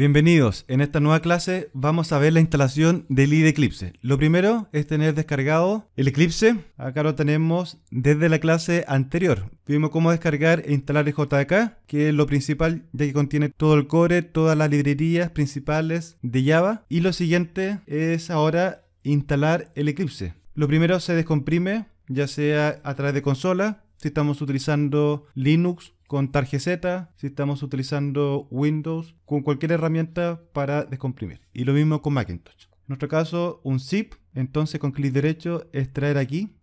Bienvenidos, en esta nueva clase vamos a ver la instalación del IDE Eclipse. Lo primero es tener descargado el Eclipse, acá lo tenemos desde la clase anterior. Vimos cómo descargar e instalar el JDK, que es lo principal ya que contiene todo el core, todas las librerías principales de Java. Y lo siguiente es ahora instalar el Eclipse. Lo primero se descomprime, ya sea a través de consola, si estamos utilizando Linux con tarjeta si estamos utilizando Windows, con cualquier herramienta para descomprimir. Y lo mismo con Macintosh. En nuestro caso, un zip, entonces con clic derecho extraer aquí.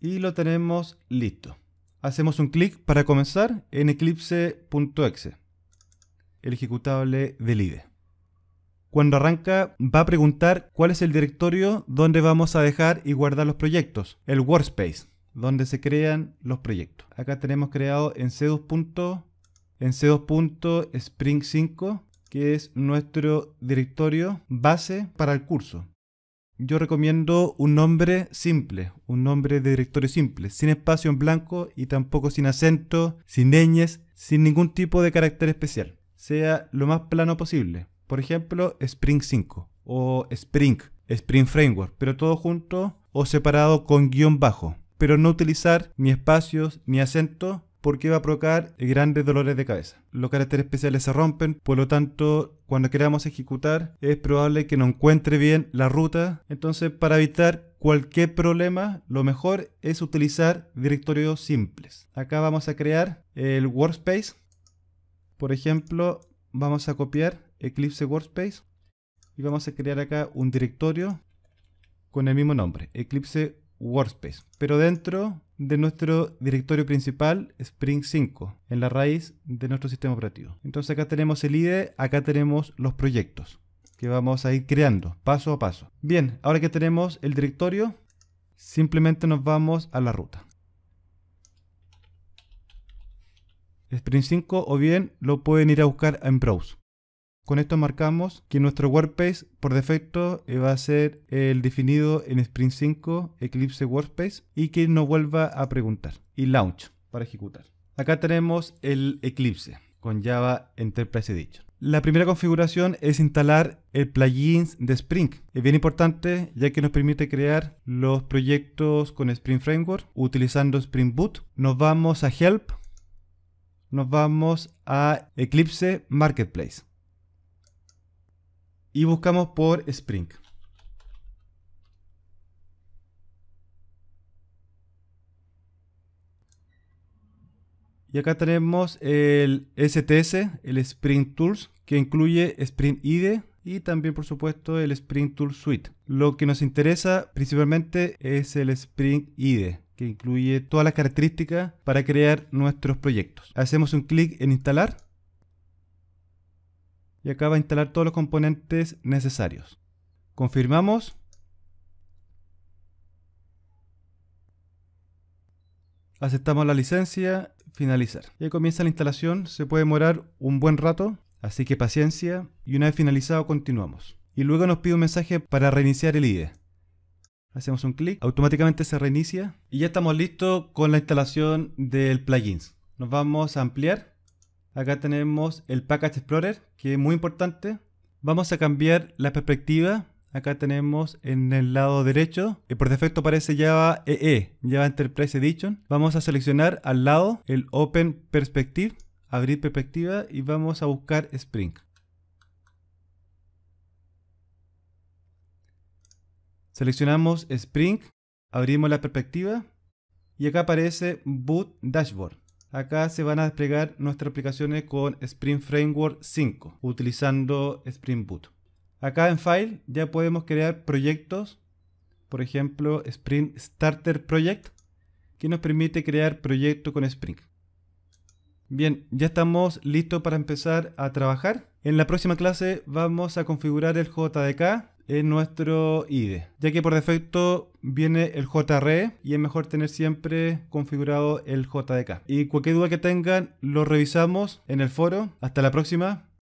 Y lo tenemos listo. Hacemos un clic para comenzar en eclipse.exe, el ejecutable del IDE. Cuando arranca va a preguntar cuál es el directorio donde vamos a dejar y guardar los proyectos, el workspace donde se crean los proyectos. Acá tenemos creado en C2. En C2.spring5, que es nuestro directorio base para el curso. Yo recomiendo un nombre simple, un nombre de directorio simple, sin espacio en blanco y tampoco sin acento, sin ñes, sin ningún tipo de carácter especial. Sea lo más plano posible. Por ejemplo, Spring 5 o Spring, Spring Framework, pero todo junto o separado con guión bajo pero no utilizar ni espacios ni acentos porque va a provocar grandes dolores de cabeza. Los caracteres especiales se rompen, por lo tanto, cuando queramos ejecutar, es probable que no encuentre bien la ruta. Entonces, para evitar cualquier problema, lo mejor es utilizar directorios simples. Acá vamos a crear el workspace. Por ejemplo, vamos a copiar Eclipse Workspace y vamos a crear acá un directorio con el mismo nombre, Eclipse Workspace, pero dentro de nuestro directorio principal Spring 5, en la raíz de nuestro sistema operativo. Entonces acá tenemos el IDE, acá tenemos los proyectos que vamos a ir creando paso a paso. Bien, ahora que tenemos el directorio, simplemente nos vamos a la ruta. Spring 5 o bien lo pueden ir a buscar en Browse. Con esto marcamos que nuestro workspace por defecto eh, va a ser el definido en Spring 5 Eclipse Workspace y que nos vuelva a preguntar. Y Launch para ejecutar. Acá tenemos el Eclipse con Java Enterprise Edition. La primera configuración es instalar el plugins de Spring. Es bien importante ya que nos permite crear los proyectos con Spring Framework utilizando Spring Boot. Nos vamos a Help, nos vamos a Eclipse Marketplace y buscamos por Spring. Y acá tenemos el STS, el Spring Tools, que incluye Spring ID e y también por supuesto el Spring Tool Suite. Lo que nos interesa principalmente es el Spring ID, e, que incluye todas las características para crear nuestros proyectos. Hacemos un clic en instalar y acá va a instalar todos los componentes necesarios. Confirmamos. Aceptamos la licencia, finalizar. Y comienza la instalación, se puede demorar un buen rato, así que paciencia y una vez finalizado continuamos. Y luego nos pide un mensaje para reiniciar el IDE. Hacemos un clic, automáticamente se reinicia y ya estamos listos con la instalación del plugins. Nos vamos a ampliar Acá tenemos el Package Explorer, que es muy importante. Vamos a cambiar la perspectiva. Acá tenemos en el lado derecho, que eh, por defecto aparece Java EE, e, Java Enterprise Edition. Vamos a seleccionar al lado el Open Perspective, abrir perspectiva y vamos a buscar Spring. Seleccionamos Spring, abrimos la perspectiva y acá aparece Boot Dashboard. Acá se van a desplegar nuestras aplicaciones con Spring Framework 5, utilizando Spring Boot. Acá en File ya podemos crear proyectos, por ejemplo Spring Starter Project, que nos permite crear proyectos con Spring. Bien, ya estamos listos para empezar a trabajar. En la próxima clase vamos a configurar el JDK en nuestro ID, e, ya que por defecto viene el JRE y es mejor tener siempre configurado el JDK. Y cualquier duda que tengan lo revisamos en el foro. Hasta la próxima.